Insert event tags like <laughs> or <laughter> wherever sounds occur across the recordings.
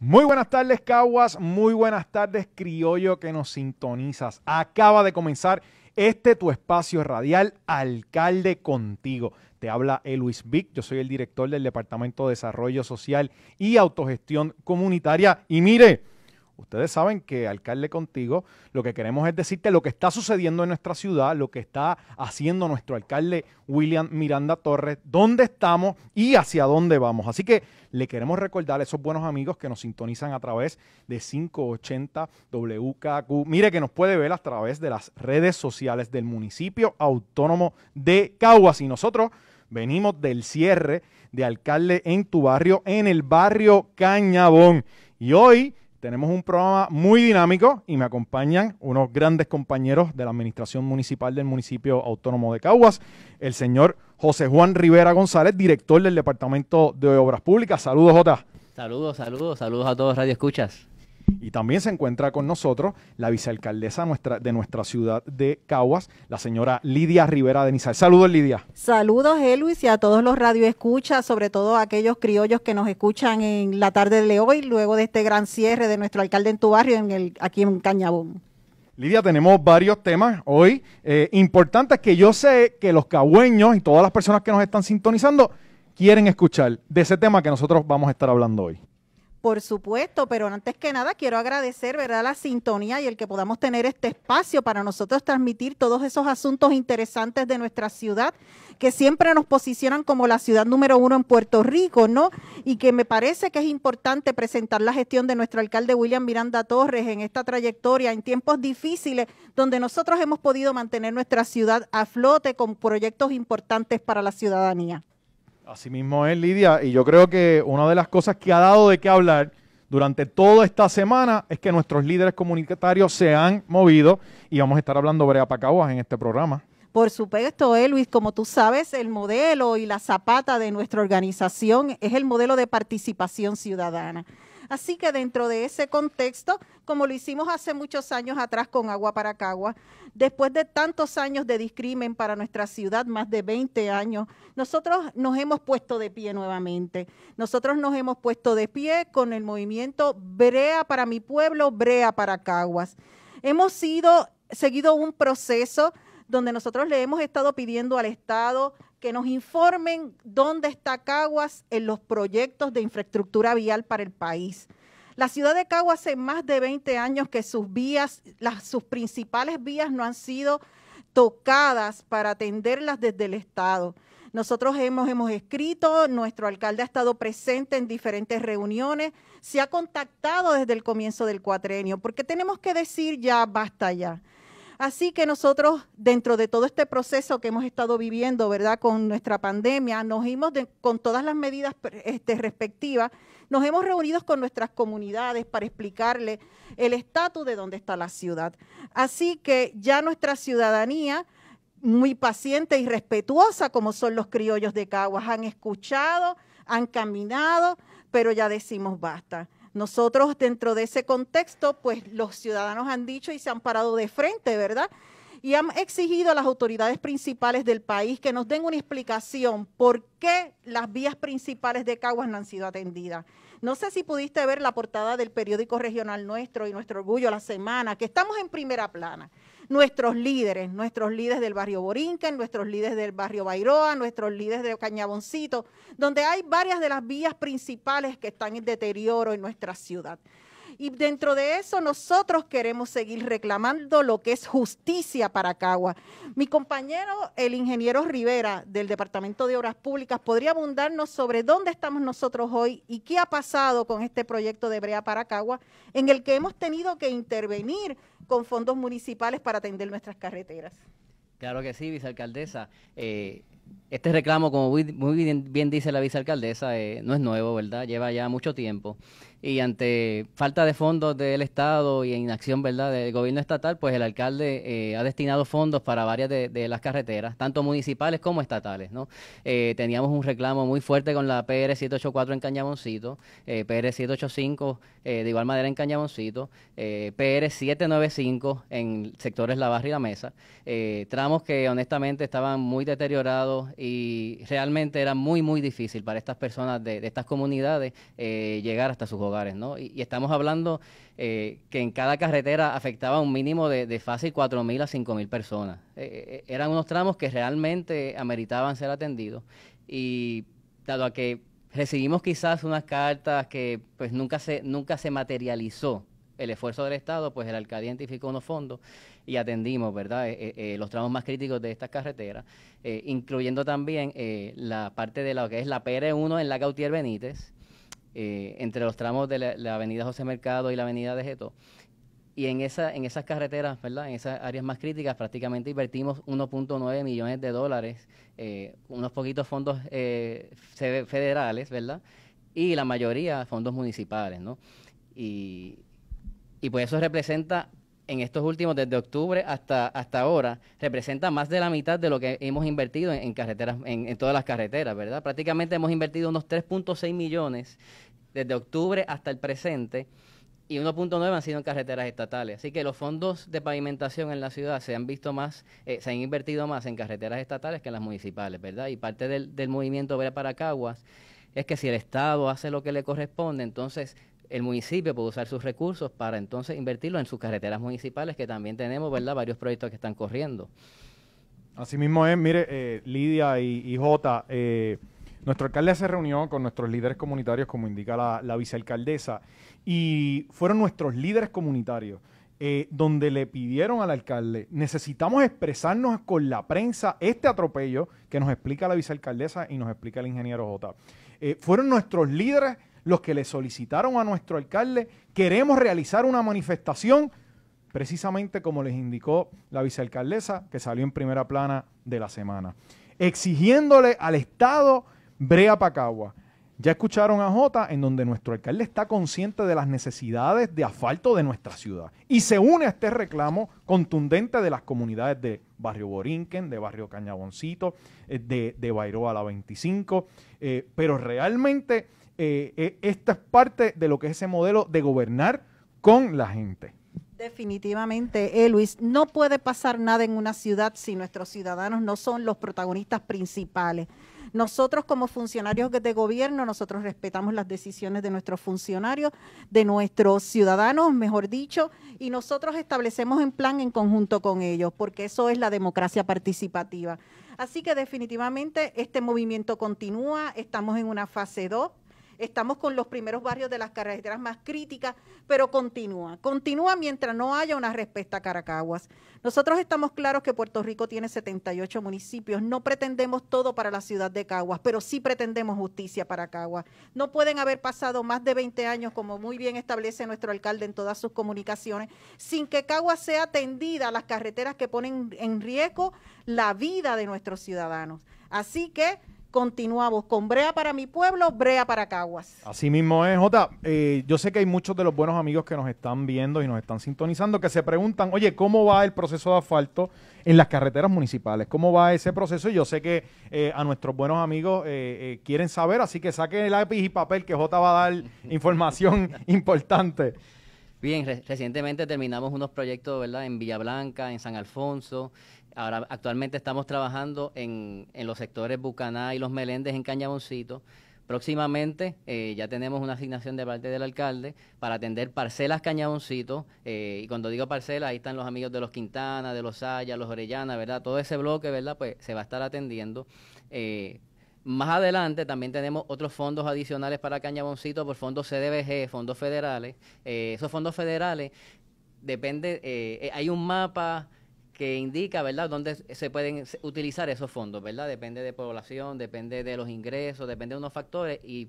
Muy buenas tardes, Caguas. Muy buenas tardes, Criollo, que nos sintonizas. Acaba de comenzar este tu espacio radial, Alcalde Contigo. Te habla el Luis Vic, yo soy el director del Departamento de Desarrollo Social y Autogestión Comunitaria. Y mire, Ustedes saben que, alcalde contigo, lo que queremos es decirte lo que está sucediendo en nuestra ciudad, lo que está haciendo nuestro alcalde William Miranda Torres, dónde estamos y hacia dónde vamos. Así que le queremos recordar a esos buenos amigos que nos sintonizan a través de 580 WKQ. Mire que nos puede ver a través de las redes sociales del municipio autónomo de Caguas. Y nosotros venimos del cierre de alcalde en tu barrio, en el barrio Cañabón. Y hoy tenemos un programa muy dinámico y me acompañan unos grandes compañeros de la Administración Municipal del Municipio Autónomo de Caguas, el señor José Juan Rivera González, director del Departamento de Obras Públicas. Saludos, Jota. Saludos, saludos, saludos a todos Radio Escuchas. Y también se encuentra con nosotros la vicealcaldesa de nuestra ciudad de Caguas, la señora Lidia Rivera de Nizar. Saludos, Lidia. Saludos, Elvis, y a todos los radioescuchas, sobre todo a aquellos criollos que nos escuchan en la tarde de hoy, luego de este gran cierre de nuestro alcalde en tu barrio, en el, aquí en Cañabón. Lidia, tenemos varios temas hoy eh, importantes que yo sé que los cagüeños y todas las personas que nos están sintonizando quieren escuchar de ese tema que nosotros vamos a estar hablando hoy. Por supuesto, pero antes que nada quiero agradecer, ¿verdad?, la sintonía y el que podamos tener este espacio para nosotros transmitir todos esos asuntos interesantes de nuestra ciudad, que siempre nos posicionan como la ciudad número uno en Puerto Rico, ¿no? Y que me parece que es importante presentar la gestión de nuestro alcalde William Miranda Torres en esta trayectoria, en tiempos difíciles, donde nosotros hemos podido mantener nuestra ciudad a flote con proyectos importantes para la ciudadanía. Así mismo es, Lidia, y yo creo que una de las cosas que ha dado de qué hablar durante toda esta semana es que nuestros líderes comunitarios se han movido y vamos a estar hablando Brea Pacaguas en este programa. Por supuesto, eh, Luis, como tú sabes, el modelo y la zapata de nuestra organización es el modelo de participación ciudadana. Así que dentro de ese contexto, como lo hicimos hace muchos años atrás con Agua para después de tantos años de discrimen para nuestra ciudad, más de 20 años, nosotros nos hemos puesto de pie nuevamente. Nosotros nos hemos puesto de pie con el movimiento Brea para mi pueblo, Brea para Caguas. Hemos sido, seguido un proceso donde nosotros le hemos estado pidiendo al Estado, que nos informen dónde está Caguas en los proyectos de infraestructura vial para el país. La ciudad de Caguas hace más de 20 años que sus vías, sus principales vías no han sido tocadas para atenderlas desde el Estado. Nosotros hemos, hemos escrito, nuestro alcalde ha estado presente en diferentes reuniones, se ha contactado desde el comienzo del cuatrenio, porque tenemos que decir ya, basta ya. Así que nosotros, dentro de todo este proceso que hemos estado viviendo, ¿verdad? Con nuestra pandemia, nos hemos, con todas las medidas este, respectivas, nos hemos reunido con nuestras comunidades para explicarles el estatus de dónde está la ciudad. Así que ya nuestra ciudadanía muy paciente y respetuosa como son los criollos de Caguas. Han escuchado, han caminado, pero ya decimos basta. Nosotros dentro de ese contexto, pues los ciudadanos han dicho y se han parado de frente, ¿verdad? Y han exigido a las autoridades principales del país que nos den una explicación por qué las vías principales de Caguas no han sido atendidas. No sé si pudiste ver la portada del periódico regional nuestro y nuestro orgullo la semana, que estamos en primera plana nuestros líderes, nuestros líderes del barrio Borinquen, nuestros líderes del barrio Bairoa, nuestros líderes de Cañaboncito, donde hay varias de las vías principales que están en deterioro en nuestra ciudad. Y dentro de eso nosotros queremos seguir reclamando lo que es justicia para Cagua. Mi compañero, el ingeniero Rivera del Departamento de Obras Públicas, podría abundarnos sobre dónde estamos nosotros hoy y qué ha pasado con este proyecto de Brea para en el que hemos tenido que intervenir con fondos municipales para atender nuestras carreteras. Claro que sí, vicealcaldesa. Eh, este reclamo, como muy bien, dice la vicealcaldesa, eh, no es nuevo, ¿verdad? Lleva ya mucho tiempo y ante falta de fondos del Estado y inacción ¿verdad? del gobierno estatal, pues el alcalde eh, ha destinado fondos para varias de, las carreteras, tanto municipales como estatales. ¿no? Eh, teníamos un reclamo muy fuerte con la PR 784 en Cañaboncito, PR 785 de igual manera en Cañaboncito, eh, PR 795 en sectores La Barra y La Mesa, tramos que honestamente estaban muy deteriorados y realmente era muy, muy difícil para estas personas de, estas comunidades llegar hasta sus ¿no? Y, estamos hablando eh, que en cada carretera afectaba un mínimo de, de fácil 4.000 a 5.000 personas. Eh, eh, eran unos tramos que realmente ameritaban ser atendidos. Y dado a que recibimos quizás unas cartas que pues nunca se, nunca se materializó el esfuerzo del Estado, pues el alcalde identificó unos fondos y atendimos, ¿verdad?, los tramos más críticos de estas carreteras, incluyendo también la parte de lo que es la PR1 en la Gautier Benítez eh, entre los tramos de la, avenida José Mercado y la avenida de Geto. Y en, esa, en esas carreteras, ¿verdad? en esas áreas más críticas, prácticamente invertimos 1.9 millones de dólares, eh, unos poquitos fondos eh, federales, ¿verdad? Y la mayoría fondos municipales, ¿no? Y, y pues eso representa en estos últimos, desde octubre hasta, hasta ahora, representa más de la mitad de lo que hemos invertido en, carreteras, en, todas las carreteras, ¿verdad? Prácticamente hemos invertido unos 3.6 millones desde octubre hasta el presente y 1.9 han sido en carreteras estatales. Así que los fondos de pavimentación en la ciudad se han visto más, eh, se han invertido más en carreteras estatales que en las municipales, ¿verdad? Y parte del, movimiento Vera para es que si el Estado hace lo que le corresponde, entonces el municipio puede usar sus recursos para entonces invertirlos en sus carreteras municipales, que también tenemos, ¿verdad?, varios proyectos que están corriendo. Así mismo es, mire, eh, Lidia y, Jota, eh, nuestro alcalde se reunió con nuestros líderes comunitarios, como indica la, vicealcaldesa, y fueron nuestros líderes comunitarios. Eh, donde le pidieron al alcalde, necesitamos expresarnos con la prensa este atropello que nos explica la vicealcaldesa y nos explica el ingeniero Jota. fueron nuestros líderes los que le solicitaron a nuestro alcalde, queremos realizar una manifestación, precisamente como les indicó la vicealcaldesa que salió en primera plana de la semana, exigiéndole al Estado Brea Pacagua. Ya escucharon a Jota, en donde nuestro alcalde está consciente de las necesidades de asfalto de nuestra ciudad y se une a este reclamo contundente de las comunidades de Barrio Borinquen, de Barrio Cañaboncito, eh, de, de Bairoa a la 25, eh, pero realmente eh, eh, esta es parte de lo que es ese modelo de gobernar con la gente. Definitivamente, eh, Luis, no puede pasar nada en una ciudad si nuestros ciudadanos no son los protagonistas principales. Nosotros como funcionarios de gobierno, nosotros respetamos las decisiones de nuestros funcionarios, de nuestros ciudadanos, mejor dicho, y nosotros establecemos un plan en conjunto con ellos, porque eso es la democracia participativa. Así que definitivamente este movimiento continúa, estamos en una fase 2 Estamos con los primeros barrios de las carreteras más críticas, pero continúa. Continúa mientras no haya una respuesta a Caracaguas. Nosotros estamos claros que Puerto Rico tiene 78 municipios. No pretendemos todo para la ciudad de Caguas, pero sí pretendemos justicia para Caguas. No pueden haber pasado más de 20 años, como muy bien establece nuestro alcalde en todas sus comunicaciones, sin que Caguas sea atendida a las carreteras que ponen en riesgo la vida de nuestros ciudadanos. Así que continuamos con Brea para mi pueblo, Brea para Caguas. Así mismo es, Jota. Eh, yo sé que hay muchos de los buenos amigos que nos están viendo y nos están sintonizando que se preguntan, oye, ¿cómo va el proceso de asfalto en las carreteras municipales? ¿Cómo va ese proceso? Y yo sé que eh, a nuestros buenos amigos eh, quieren saber, así que saquen el lápiz y papel que Jota va a dar <laughs> información <laughs> importante. Bien, recientemente terminamos unos proyectos, ¿verdad? En Villa Blanca, en San Alfonso. Ahora, actualmente estamos trabajando en, en los sectores Bucaná y Los Meléndez en Cañaboncito. Próximamente eh, ya tenemos una asignación de parte del alcalde para atender parcelas Cañaboncito. Eh, y cuando digo parcelas, ahí están los amigos de los Quintana, de los Sallas, los Orellana, ¿verdad? Todo ese bloque, ¿verdad? Pues se va a estar atendiendo. Eh, más adelante también tenemos otros fondos adicionales para Cañaboncito por fondos CDBG, fondos federales. esos fondos federales depende, hay un mapa que indica, ¿verdad?, dónde se pueden utilizar esos fondos, ¿verdad? Depende de población, depende de los ingresos, depende de unos factores y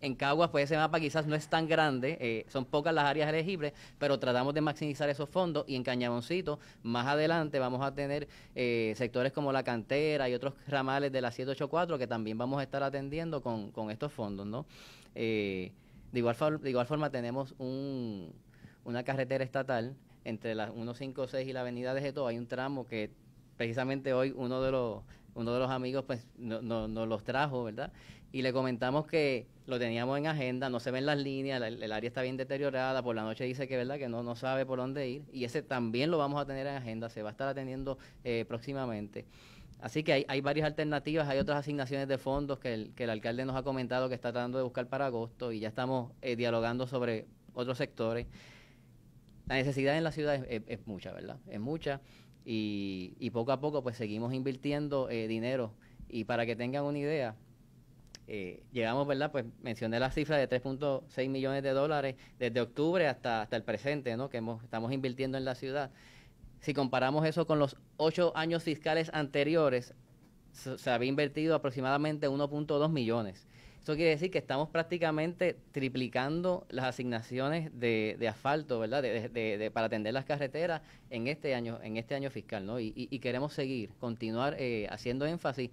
en Caguas, pues ese mapa quizás no es tan grande, eh, son pocas las áreas elegibles, pero tratamos de maximizar esos fondos y en Cañaboncito, más adelante vamos a tener eh, sectores como la cantera y otros ramales de la 784 que también vamos a estar atendiendo con, estos fondos, ¿no? Eh, de, igual de igual forma tenemos una carretera estatal entre la 156 y la avenida de Geto hay un tramo que precisamente hoy uno de los uno de los amigos pues nos no, los trajo, ¿verdad? Y le comentamos que lo teníamos en agenda, no se ven las líneas, el, área está bien deteriorada, por la noche dice que verdad que no, no sabe por dónde ir, y ese también lo vamos a tener en agenda, se va a estar atendiendo eh, próximamente. Así que hay, hay, varias alternativas, hay otras asignaciones de fondos que el, que el alcalde nos ha comentado que está tratando de buscar para agosto y ya estamos eh, dialogando sobre otros sectores la necesidad en la ciudad es, mucha, ¿verdad? Es mucha y, poco a poco pues seguimos invirtiendo eh, dinero y para que tengan una idea, eh, llegamos, ¿verdad? Pues mencioné la cifra de 3.6 millones de dólares desde octubre hasta, hasta el presente, ¿no? Que hemos, estamos invirtiendo en la ciudad. Si comparamos eso con los ocho años fiscales anteriores, se, se había invertido aproximadamente 1.2 millones. Eso quiere decir que estamos prácticamente triplicando las asignaciones de, asfalto, ¿verdad? De, para atender las carreteras en este año, en este año fiscal, ¿no? Y, queremos seguir, continuar eh, haciendo énfasis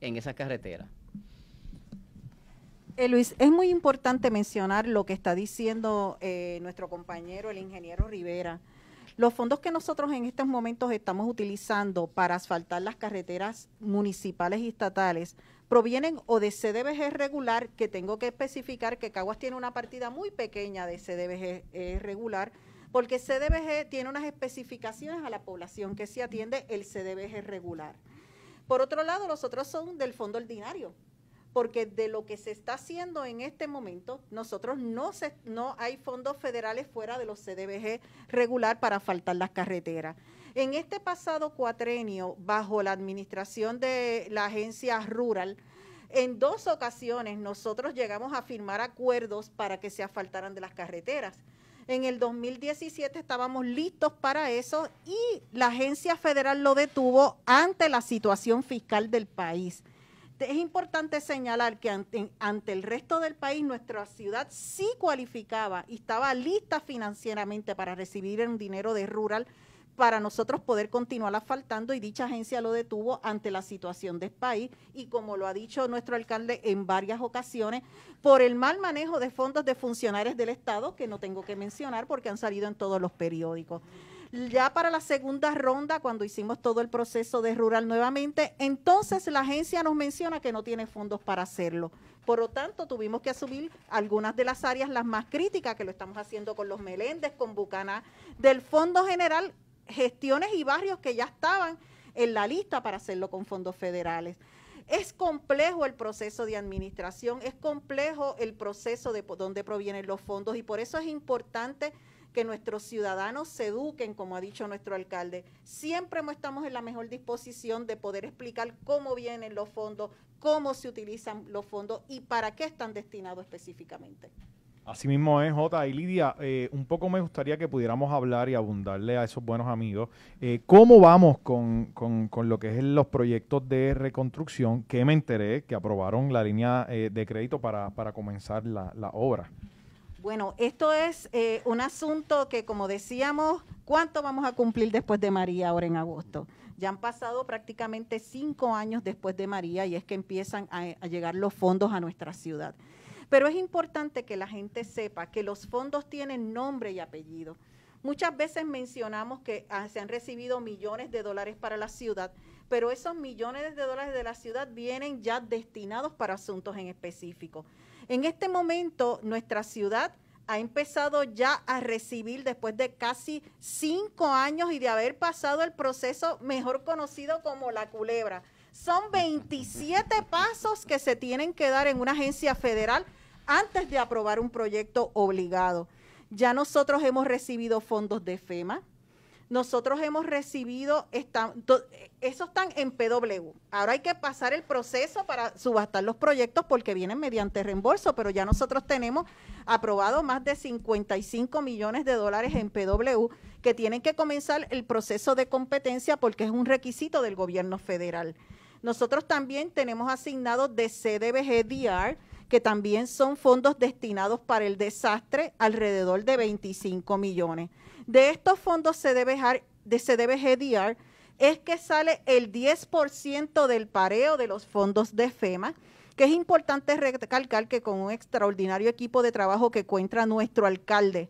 en esas carreteras. Eh, Luis, es muy importante mencionar lo que está diciendo eh, nuestro compañero, el ingeniero Rivera. Los fondos que nosotros en estos momentos estamos utilizando para asfaltar las carreteras municipales y estatales provienen o de CDBG regular, que tengo que especificar que Caguas tiene una partida muy pequeña de CDBG eh, regular, porque CDBG tiene unas especificaciones a la población que se atiende el CDBG regular. Por otro lado, los otros son del fondo ordinario, porque de lo que se está haciendo en este momento, nosotros no, no hay fondos federales fuera de los CDBG regular para faltar las carreteras. En este pasado cuatrenio, bajo la administración de la agencia rural, en dos ocasiones nosotros llegamos a firmar acuerdos para que se asfaltaran de las carreteras. En el 2017 estábamos listos para eso y la agencia federal lo detuvo ante la situación fiscal del país. Es importante señalar que ante, el resto del país nuestra ciudad sí cualificaba y estaba lista financieramente para recibir un dinero de rural para nosotros poder continuar asfaltando y dicha agencia lo detuvo ante la situación del país y como lo ha dicho nuestro alcalde en varias ocasiones, por el mal manejo de fondos de funcionarios del Estado, que no tengo que mencionar porque han salido en todos los periódicos. Ya para la segunda ronda, cuando hicimos todo el proceso de rural nuevamente, entonces la agencia nos menciona que no tiene fondos para hacerlo. Por lo tanto, tuvimos que asumir algunas de las áreas las más críticas, que lo estamos haciendo con los Meléndez, con Bucana, del Fondo General gestiones y barrios que ya estaban en la lista para hacerlo con fondos federales. Es complejo el proceso de administración, es complejo el proceso de dónde provienen los fondos y por eso es importante que nuestros ciudadanos se eduquen, como ha dicho nuestro alcalde. Siempre estamos en la mejor disposición de poder explicar cómo vienen los fondos, cómo se utilizan los fondos y para qué están destinados específicamente. Así mismo es, Jota y Lidia. Eh, un poco me gustaría que pudiéramos hablar y abundarle a esos buenos amigos eh, cómo vamos con, lo que es los proyectos de reconstrucción que me enteré que aprobaron la línea eh, de crédito para, comenzar la, obra. Bueno, esto es un asunto que, como decíamos, ¿cuánto vamos a cumplir después de María ahora en agosto? Ya han pasado prácticamente cinco años después de María y es que empiezan a llegar los fondos a nuestra ciudad. Pero es importante que la gente sepa que los fondos tienen nombre y apellido. Muchas veces mencionamos que ah, se han recibido millones de dólares para la ciudad, pero esos millones de dólares de la ciudad vienen ya destinados para asuntos en específico. En este momento, nuestra ciudad ha empezado ya a recibir después de casi cinco años y de haber pasado el proceso mejor conocido como la culebra. Son 27 pasos que se tienen que dar en una agencia federal antes de aprobar un proyecto obligado. Ya nosotros hemos recibido fondos de FEMA, nosotros hemos recibido, esos están en PW. Ahora hay que pasar el proceso para subastar los proyectos porque vienen mediante reembolso, pero ya nosotros tenemos aprobado más de 55 millones de dólares en PW que tienen que comenzar el proceso de competencia porque es un requisito del gobierno federal. Nosotros también tenemos asignados de CDBG que también son fondos destinados para el desastre, alrededor de 25 millones. De estos fondos se debe, se debe es que sale el 10% del pareo de los fondos de FEMA, que es importante recalcar que con un extraordinario equipo de trabajo que encuentra nuestro alcalde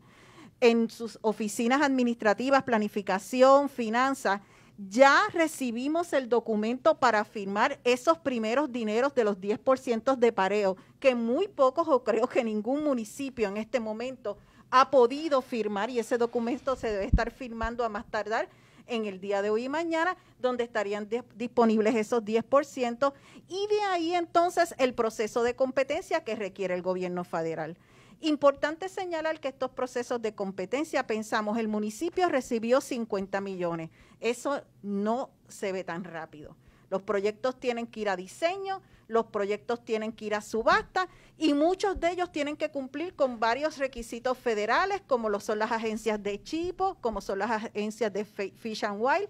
en sus oficinas administrativas, planificación, finanzas, ya recibimos el documento para firmar esos primeros dineros de los 10% de pareo, que muy pocos o creo que ningún municipio en este momento ha podido firmar y ese documento se debe estar firmando a más tardar en el día de hoy y mañana, donde estarían disponibles esos 10%, y de ahí entonces el proceso de competencia que requiere el gobierno federal. Importante señalar que estos procesos de competencia, pensamos, el municipio recibió 50 millones. Eso no se ve tan rápido. Los proyectos tienen que ir a diseño, los proyectos tienen que ir a subasta y muchos de ellos tienen que cumplir con varios requisitos federales, como lo son las agencias de Chipo, como son las agencias de Fish and Wild,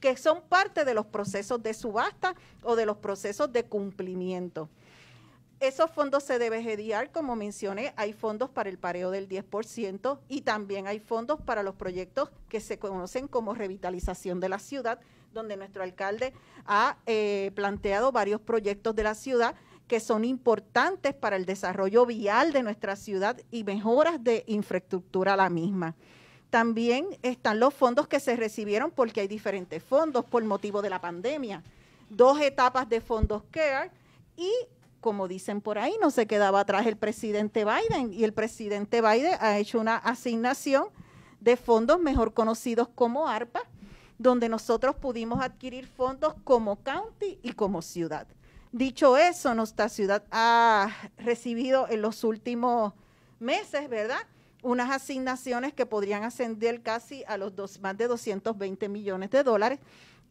que son parte de los procesos de subasta o de los procesos de cumplimiento. Esos fondos se deben gediar, como mencioné, hay fondos para el pareo del 10% y también hay fondos para los proyectos que se conocen como revitalización de la ciudad, donde nuestro alcalde ha eh, planteado varios proyectos de la ciudad que son importantes para el desarrollo vial de nuestra ciudad y mejoras de infraestructura a la misma. También están los fondos que se recibieron porque hay diferentes fondos por motivo de la pandemia. Dos etapas de fondos CARE y como dicen por ahí, no se quedaba atrás el presidente Biden y el presidente Biden ha hecho una asignación de fondos mejor conocidos como ARPA, donde nosotros pudimos adquirir fondos como county y como ciudad. Dicho eso, nuestra ciudad ha recibido en los últimos meses, ¿verdad? Unas asignaciones que podrían ascender casi a los dos, más de 220 millones de dólares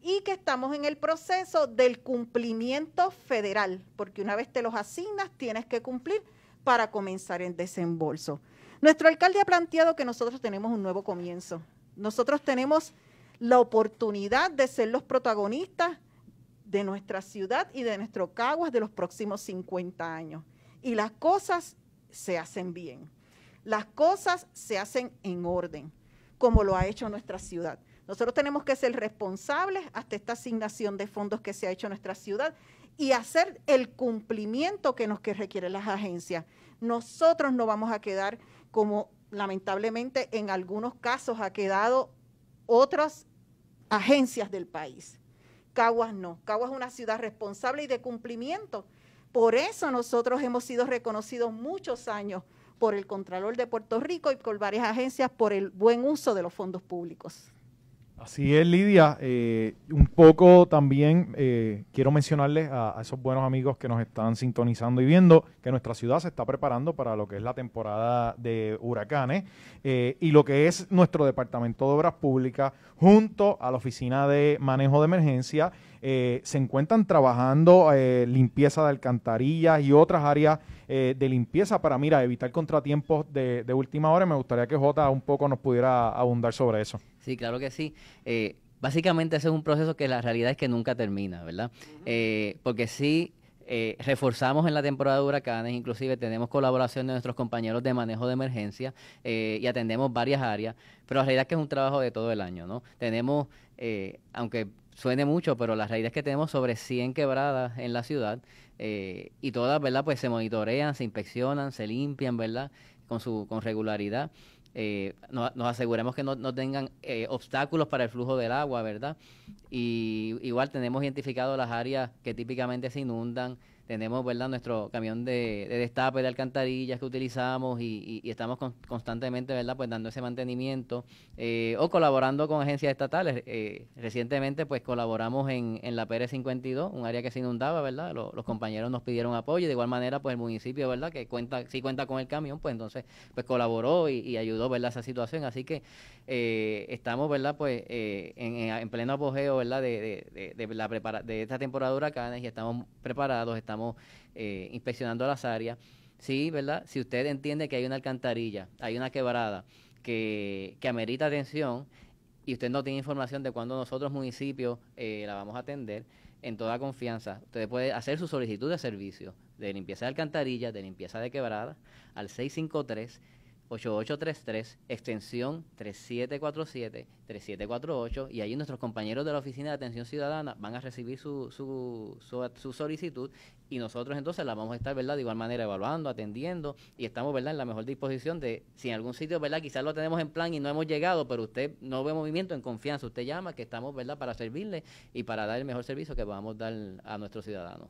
y que estamos en el proceso del cumplimiento federal, porque una vez te los asignas tienes que cumplir para comenzar el desembolso. Nuestro alcalde ha planteado que nosotros tenemos un nuevo comienzo. Nosotros tenemos la oportunidad de ser los protagonistas de nuestra ciudad y de nuestro Caguas de los próximos 50 años. Y las cosas se hacen bien. Las cosas se hacen en orden, como lo ha hecho nuestra ciudad. Nosotros tenemos que ser responsables hasta esta asignación de fondos que se ha hecho en nuestra ciudad y hacer el cumplimiento que nos que requieren las agencias. Nosotros no vamos a quedar como lamentablemente en algunos casos ha quedado otras agencias del país. Caguas no. Caguas es una ciudad responsable y de cumplimiento. Por eso nosotros hemos sido reconocidos muchos años por el Contralor de Puerto Rico y por varias agencias por el buen uso de los fondos públicos. Así es, Lidia. Eh, un poco también eh, quiero mencionarles a, esos buenos amigos que nos están sintonizando y viendo que nuestra ciudad se está preparando para lo que es la temporada de huracanes eh, y lo que es nuestro Departamento de Obras Públicas junto a la Oficina de Manejo de Emergencia eh, se encuentran trabajando eh, limpieza de alcantarillas y otras áreas eh, de limpieza para, mira, evitar contratiempos de, última hora. Me gustaría que Jota un poco nos pudiera abundar sobre eso. Sí, claro que sí. básicamente ese es un proceso que la realidad es que nunca termina, ¿verdad? porque sí reforzamos en la temporada de huracanes, inclusive tenemos colaboración de nuestros compañeros de manejo de emergencia y atendemos varias áreas, pero la realidad es que es un trabajo de todo el año, ¿no? Tenemos, aunque suene mucho, pero las realidad que tenemos sobre 100 quebradas en la ciudad eh, y todas, ¿verdad? Pues se monitorean, se inspeccionan, se limpian, ¿verdad? Con, su, con regularidad. Eh, nos aseguremos que no, tengan eh, obstáculos para el flujo del agua, ¿verdad? Y igual tenemos identificado las áreas que típicamente se inundan, tenemos ¿verdad? nuestro camión de, destape de alcantarillas que utilizamos y, estamos constantemente ¿verdad? Pues dando ese mantenimiento eh, o colaborando con agencias estatales. Eh, recientemente pues colaboramos en, la Pérez 52, un área que se inundaba, ¿verdad? Los, compañeros nos pidieron apoyo de igual manera pues el municipio, ¿verdad? Que cuenta, si cuenta con el camión, pues entonces pues colaboró y, ayudó, ¿verdad? Esa situación. Así que eh, estamos, ¿verdad? Pues en, pleno apogeo, ¿verdad? De, de la prepara de esta temporada de huracanes y estamos preparados, estamos estamos eh, inspeccionando las áreas. Sí, ¿verdad? Si usted entiende que hay una alcantarilla, hay una quebrada que, que amerita atención y usted no tiene información de cuándo nosotros municipios eh, la vamos a atender, en toda confianza, usted puede hacer su solicitud de servicio de limpieza de alcantarilla, de limpieza de quebrada, al 653 8833, extensión 3747, 3748, y ahí nuestros compañeros de la Oficina de Atención Ciudadana van a recibir su, su, solicitud y nosotros entonces la vamos a estar, ¿verdad?, de igual manera evaluando, atendiendo y estamos, ¿verdad?, en la mejor disposición de, si en algún sitio, ¿verdad?, quizás lo tenemos en plan y no hemos llegado, pero usted no ve movimiento en confianza, usted llama, que estamos, ¿verdad?, para servirle y para dar el mejor servicio que podamos dar a nuestros ciudadanos.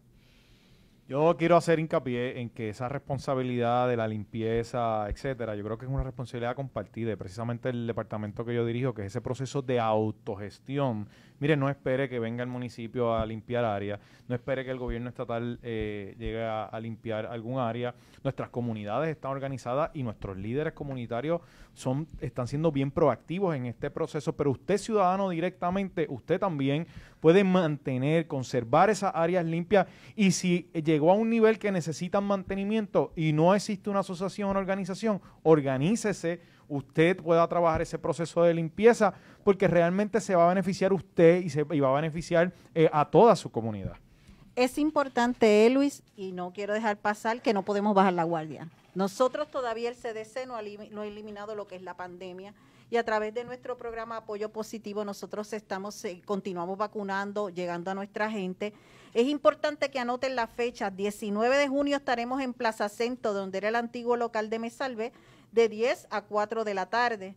Yo quiero hacer hincapié en que esa responsabilidad de la limpieza, etcétera, yo creo que es una responsabilidad compartida. Precisamente el departamento que yo dirijo, que es ese proceso de autogestión, Mire, no espere que venga el municipio a limpiar áreas, no espere que el gobierno estatal eh, llegue a, limpiar algún área. Nuestras comunidades están organizadas y nuestros líderes comunitarios son, están siendo bien proactivos en este proceso, pero usted ciudadano directamente, usted también puede mantener, conservar esas áreas limpias y si llegó a un nivel que necesitan mantenimiento y no existe una asociación o organización, organícese usted pueda trabajar ese proceso de limpieza, porque realmente se va a beneficiar usted y, se, va a beneficiar eh, a toda su comunidad. Es importante, eh, Luis, y no quiero dejar pasar que no podemos bajar la guardia. Nosotros todavía el CDC no ha, eliminado lo que es la pandemia y a través de nuestro programa Apoyo Positivo nosotros estamos eh, continuamos vacunando, llegando a nuestra gente. Es importante que anoten la fecha, 19 de junio estaremos en Plaza Centro, donde era el antiguo local de Mesalve, de 10 a 4 de la tarde.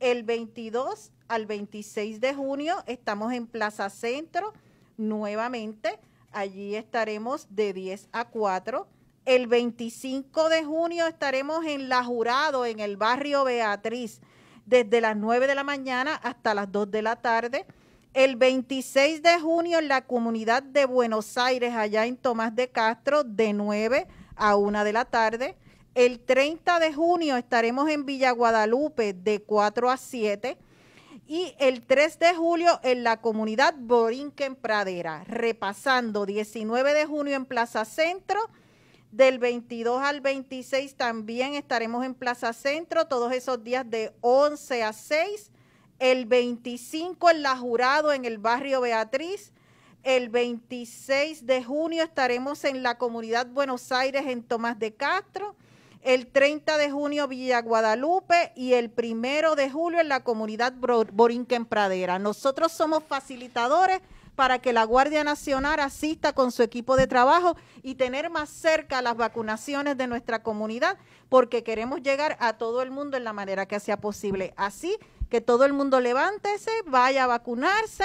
El 22 al 26 de junio estamos en Plaza Centro nuevamente. Allí estaremos de 10 a 4. El 25 de junio estaremos en La Jurado, en el barrio Beatriz, desde las 9 de la mañana hasta las 2 de la tarde. El 26 de junio en la comunidad de Buenos Aires, allá en Tomás de Castro, de 9 a 1 de la tarde el 30 de junio estaremos en Villa Guadalupe de 4 a 7 y el 3 de julio en la comunidad en Pradera, repasando 19 de junio en Plaza Centro, del 22 al 26 también estaremos en Plaza Centro, todos esos días de 11 a 6, el 25 en La Jurado, en el barrio Beatriz, el 26 de junio estaremos en la comunidad Buenos Aires, en Tomás de Castro, el 30 de junio Villa Guadalupe y el 1 de julio en la comunidad Borinquen Pradera. Nosotros somos facilitadores para que la Guardia Nacional asista con su equipo de trabajo y tener más cerca las vacunaciones de nuestra comunidad, porque queremos llegar a todo el mundo en la manera que sea posible. Así que todo el mundo levántese, vaya a vacunarse,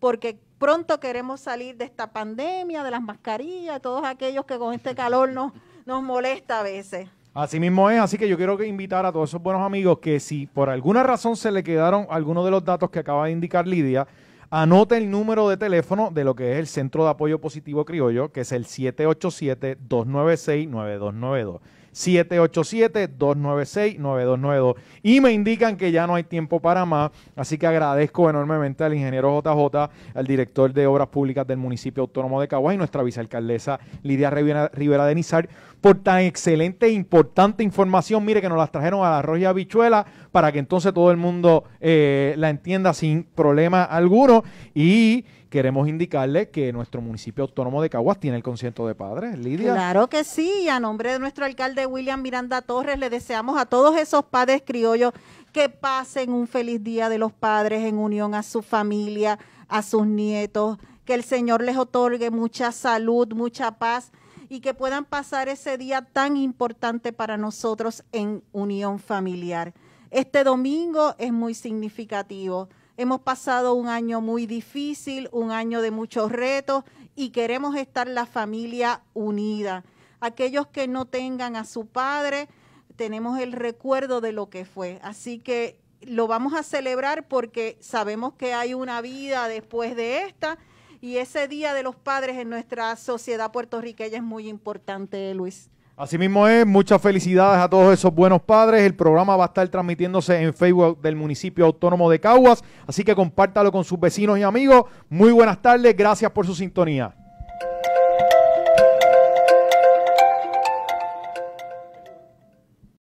porque pronto queremos salir de esta pandemia, de las mascarillas, todos aquellos que con este calor nos, nos molesta a veces. Así mismo es, así que yo quiero que invitar a todos esos buenos amigos que si por alguna razón se le quedaron algunos de los datos que acaba de indicar Lidia, anote el número de teléfono de lo que es el Centro de Apoyo Positivo Criollo, que es el 787-296-9292. 787-296-9292. Y me indican que ya no hay tiempo para más, así que agradezco enormemente al ingeniero JJ, al director de Obras Públicas del municipio autónomo de Caguay nuestra vicealcaldesa Lidia Rivera, de Nizar por tan excelente e importante información. Mire que nos las trajeron a la Roya Bichuela para que entonces todo el mundo eh, la entienda sin problema alguno. Y queremos indicarle que nuestro municipio autónomo de Caguas tiene el concierto de padres. Lidia. Claro que sí, y a nombre de nuestro alcalde William Miranda Torres, le deseamos a todos esos padres criollos que pasen un feliz día de los padres en unión a su familia, a sus nietos, que el Señor les otorgue mucha salud, mucha paz y que puedan pasar ese día tan importante para nosotros en unión familiar. Este domingo es muy significativo Hemos pasado un año muy difícil, un año de muchos retos y queremos estar la familia unida. Aquellos que no tengan a su padre, tenemos el recuerdo de lo que fue. Así que lo vamos a celebrar porque sabemos que hay una vida después de esta y ese Día de los Padres en nuestra sociedad puertorriqueña es muy importante, Luis. Asimismo es, muchas felicidades a todos esos buenos padres. El programa va a estar transmitiéndose en Facebook del municipio autónomo de Caguas, así que compártalo con sus vecinos y amigos. Muy buenas tardes, gracias por su sintonía.